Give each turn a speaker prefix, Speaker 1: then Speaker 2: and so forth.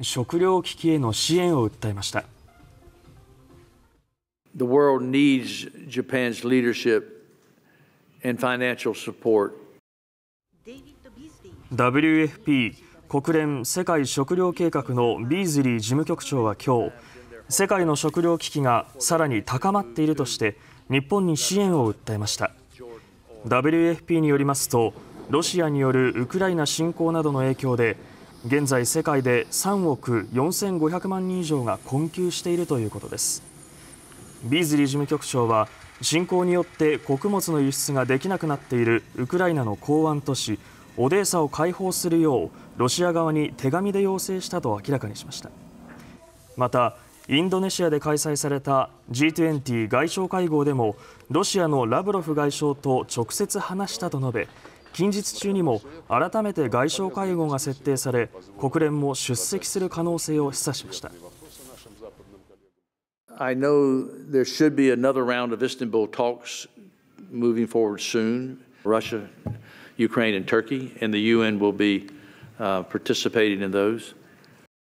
Speaker 1: 食糧危機への支援を訴えました。
Speaker 2: The world needs Japan's leadership and financial support.
Speaker 1: WFP 国連世界食糧計画のビーズリー事務局長は今日世界の食糧危機がさらに高まっているとして日本に支援を訴えました WFP によりますとロシアによるウクライナ侵攻などの影響で現在世界で3億4500万人以上が困窮しているということですビーズリー事務局長は侵攻によって穀物の輸出ができなくなっているウクライナの港湾都市オデーサを解放するようロシア側に手紙で要請したと明らかにしましたまたインドネシアで開催された G20 外相会合でもロシアのラブロフ外相と直接話したと述べ近日中にも改めて外相会合が設定され国連も出席する可能性を示唆しました。
Speaker 2: I know there should be another round of Istanbul talks moving forward soon. Russia, Ukraine, and Turkey, and the UN will be uh, participating in those.